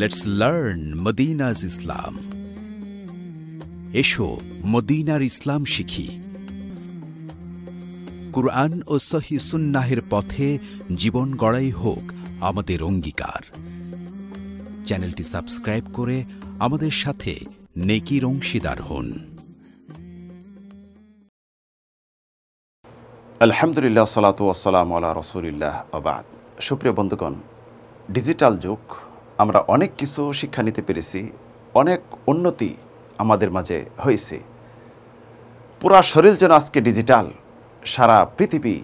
let's learn মদিনাজ ইসলাম এসো মদিনার ইসলাম শিখি কুরআন ও সহি সুন্নাহের পথে জীবন গড়াই হোক আমাদের অঙ্গীকার চ্যানেলটি সাবস্ক্রাইব করে আমাদের সাথে নেকির অংশীদার হন আলহামদুলিল্লাহ সালাতু আসসালাম আলা রসুলিল্লাহ আবাদ সুপ্রিয় বন্ধুগণ ডিজিটাল যুগ আমরা অনেক কিছু শিক্ষা নিতে পেরেছি অনেক উন্নতি আমাদের মাঝে হয়েছে পুরা শরীর যেন আজকে ডিজিটাল সারা পৃথিবী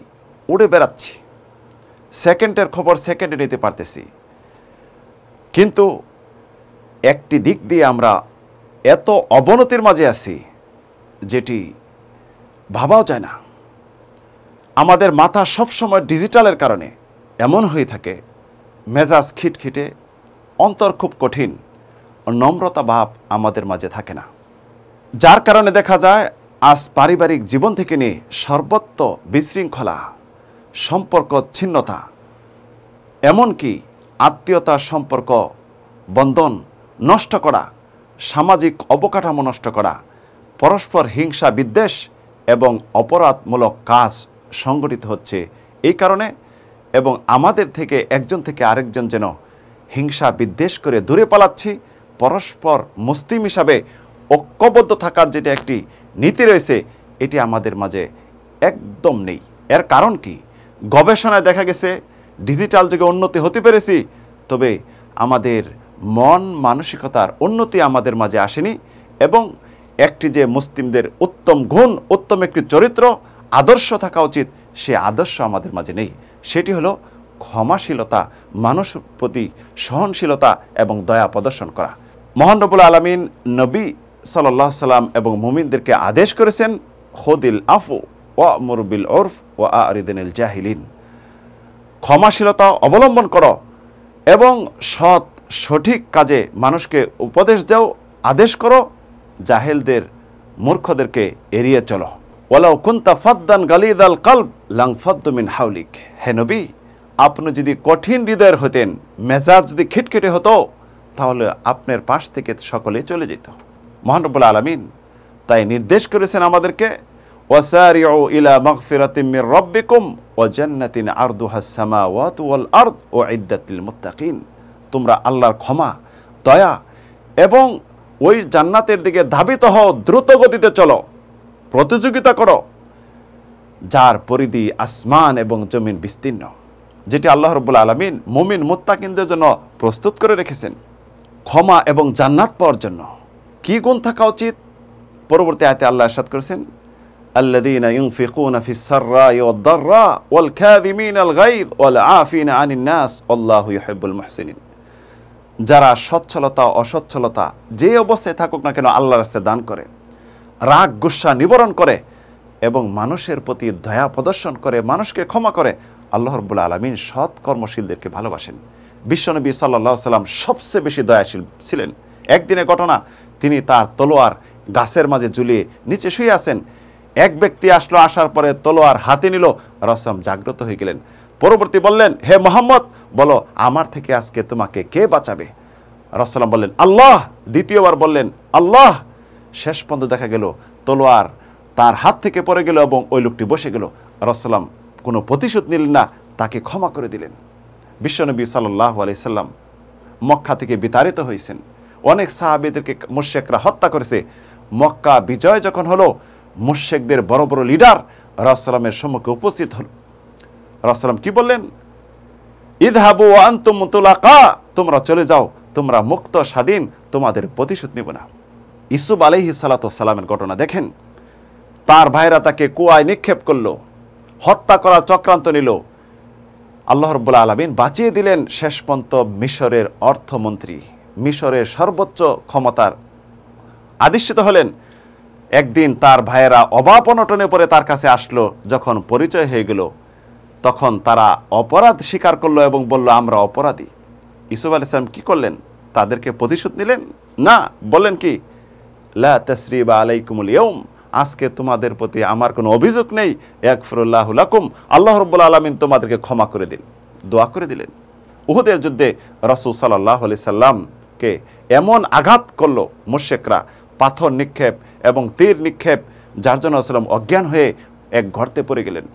উড়ে বেড়াচ্ছি সেকেন্ডের খবর সেকেন্ডে নিতে পারতেছি কিন্তু একটি দিক দিয়ে আমরা এত অবনতির মাঝে আছি যেটি ভাবাও যায় না আমাদের মাথা সবসময় ডিজিটালের কারণে এমন হয়ে থাকে মেজাজ খিটখিটে অন্তর খুব কঠিন নম্রতা ভাব আমাদের মাঝে থাকে না যার কারণে দেখা যায় আজ পারিবারিক জীবন থেকে নিয়ে সর্বত্র বিশৃঙ্খলা সম্পর্ক ছিন্নতা এমনকি আত্মীয়তা সম্পর্ক বন্ধন নষ্ট করা সামাজিক অবকাঠামো নষ্ট করা পরস্পর হিংসা বিদ্বেষ এবং অপরাধমূলক কাজ সংগঠিত হচ্ছে এই কারণে এবং আমাদের থেকে একজন থেকে আরেকজন যেন হিংসা বিদ্বেষ করে দূরে পালাচ্ছি পরস্পর মুসলিম হিসাবে ঐক্যবদ্ধ থাকার যেটা একটি নীতি রয়েছে এটি আমাদের মাঝে একদম নেই এর কারণ কি গবেষণায় দেখা গেছে ডিজিটাল যুগে উন্নতি হতে পেরেছি তবে আমাদের মন মানসিকতার উন্নতি আমাদের মাঝে আসেনি এবং একটি যে মুসলিমদের উত্তম গুণ উত্তম একটি চরিত্র আদর্শ থাকা উচিত সে আদর্শ আমাদের মাঝে নেই সেটি হলো ক্ষমাশীলতা মানুষ প্রতি সহনশীলতা এবং দয়া প্রদর্শন করা মহানরবুল আলমিন নবী সাল্লাহ সাল্লাম এবং মুমিনদেরকে আদেশ করেছেন হদিল আফু ওয়া মুরবিল ওরফ ওয়া আরিদিন জাহিলিন ক্ষমাশীলতা অবলম্বন করো এবং সৎ সঠিক কাজে মানুষকে উপদেশ দাও আদেশ করো জাহেলদের মূর্খদেরকে এড়িয়ে চলো ওয়ালাউ কুন্তা ফাদ্দান গালিদ আল কাল লাং ফাদ্দমিন হাউলিক হে নবী আপনি যদি কঠিন হৃদয়ের হতেন মেজাজ যদি খিটখিটে হতো তাহলে আপনার পাশ থেকে সকলে চলে যেত মহানবুল আলমিন তাই নির্দেশ করেছেন আমাদেরকে ইলা ওয়াল মুত্তাকিন তোমরা আল্লাহর ক্ষমা দয়া এবং ওই জান্নাতের দিকে ধাবিত হও দ্রুত গতিতে চলো প্রতিযোগিতা করো যার পরিধি আসমান এবং জমিন বিস্তীর্ণ যেটি আল্লাহ রব্বুল আলমিন মুমিন মুত্তাকিনদের জন্য প্রস্তুত করে রেখেছেন ক্ষমা এবং জান্নাত পাওয়ার জন্য কী গুণ থাকা উচিত পরবর্তী আয়তে আল্লাহ আসাদ করেছেন الذين ينفقون في السراء والضراء والكاذمين الغيظ والعافين عن الناس والله يحب المحسنين যারা সচ্ছলতা অসচ্ছলতা যে অবস্থায় থাকুক না কেন আল্লাহর রাস্তায় দান করে রাগ গুসা নিবরণ করে এবং মানুষের প্রতি দয়া প্রদর্শন করে মানুষকে ক্ষমা করে আল্লাহ রব্বুল আলমিন সৎ কর্মশীলদেরকে ভালোবাসেন বিশ্বনবী সাল্লাহ সাল্লাম সবচেয়ে বেশি দয়াশীল ছিলেন একদিনের ঘটনা তিনি তার তলোয়ার গাছের মাঝে ঝুলিয়ে নিচে শুয়ে আছেন এক ব্যক্তি আসলো আসার পরে তলোয়ার হাতে নিল রসম জাগ্রত হয়ে গেলেন পরবর্তী বললেন হে মোহাম্মদ বলো আমার থেকে আজকে তোমাকে কে বাঁচাবে রসলাম বললেন আল্লাহ দ্বিতীয়বার বললেন আল্লাহ শেষ পর্যন্ত দেখা গেল তলোয়ার তার হাত থেকে পড়ে গেল এবং ওই লোকটি বসে গেল রসাল্লাম কোনো প্রতিশোধ নিলেন না তাকে ক্ষমা করে দিলেন বিশ্বনবী সাল্লাহ আলাইসাল্লাম মক্কা থেকে বিতাড়িত হয়েছেন অনেক সাহাবিদেরকে মুর্শেকরা হত্যা করেছে মক্কা বিজয় যখন হলো মুর্শেকদের বড় বড় লিডার রসালামের সম্মুখে উপস্থিত হল রসালাম কি বললেন ইদহাবু আন্তুম তুলাকা তোমরা চলে যাও তোমরা মুক্ত স্বাধীন তোমাদের প্রতিশোধ নিব না ইসুব আলহিসাল্লা সালামের ঘটনা দেখেন তার ভাইরা তাকে কুয়ায় নিক্ষেপ করল হত্যা করার চক্রান্ত নিল আল্লাহ রব্বুল আলমিন বাঁচিয়ে দিলেন শেষ পন্ত মিশরের অর্থমন্ত্রী মিশরের সর্বোচ্চ ক্ষমতার আদিশ্যিত হলেন একদিন তার ভাইয়েরা অবাপ অনটনে পরে তার কাছে আসলো যখন পরিচয় হয়ে গেল তখন তারা অপরাধ স্বীকার করলো এবং বলল আমরা অপরাধী ইসুফ আল ইসলাম কী করলেন তাদেরকে প্রতিশোধ নিলেন না বললেন কি লা তসরিবা আলাইকুমুল ইয়ম আজকে তোমাদের প্রতি আমার কোনো অভিযোগ নেই এক ফিরুল্লাহুল লাকুম আল্লাহ রব্বুল্লা আলমিন তোমাদেরকে ক্ষমা করে দিন দোয়া করে দিলেন উহুদের যুদ্ধে রসুল সাল্লাহ আলি সাল্লামকে এমন আঘাত করল মোশেকরা পাথর নিক্ষেপ এবং তীর নিক্ষেপ যার জন্য আসলাম অজ্ঞান হয়ে এক ঘরতে পড়ে গেলেন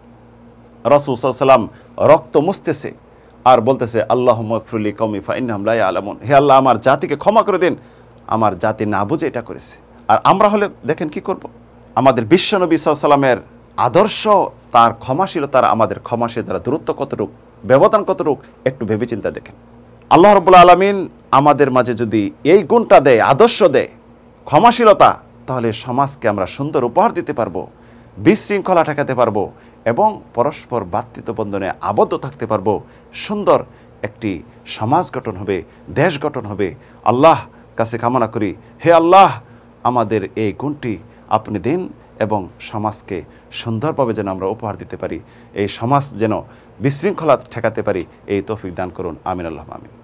রসুল সাল্লাম রক্ত মুছতেছে আর বলতেছে আল্লাহ মকফরুলি কমি ফাইনহামলাই আলমন হে আল্লাহ আমার জাতিকে ক্ষমা করে দিন আমার জাতি না বুঝে এটা করেছে আর আমরা হলে দেখেন কি করবো আমাদের বিশ্বনবী সাল্লামের আদর্শ তার ক্ষমাশীলতার আমাদের ক্ষমাশীল দ্বারা দূরত্ব কতটুক ব্যবধান কতটুক একটু ভেবেচিন্তা দেখেন আল্লাহ রবুল্লা আলমিন আমাদের মাঝে যদি এই গুণটা দেয় আদর্শ দেয় ক্ষমাশীলতা তাহলে সমাজকে আমরা সুন্দর উপহার দিতে পারবো বিশৃঙ্খলা ঠেকাতে পারবো এবং পরস্পর বাতৃত্ব বন্ধনে আবদ্ধ থাকতে পারবো সুন্দর একটি সমাজ গঠন হবে দেশ গঠন হবে আল্লাহ কাছে কামনা করি হে আল্লাহ আমাদের এই গুণটি আপনি দিন এবং সমাজকে সুন্দরভাবে যেন আমরা উপহার দিতে পারি এই সমাজ যেন বিশৃঙ্খলা ঠেকাতে পারি এই তৌফিক দান করুন আমিন আল্লাহ আমিন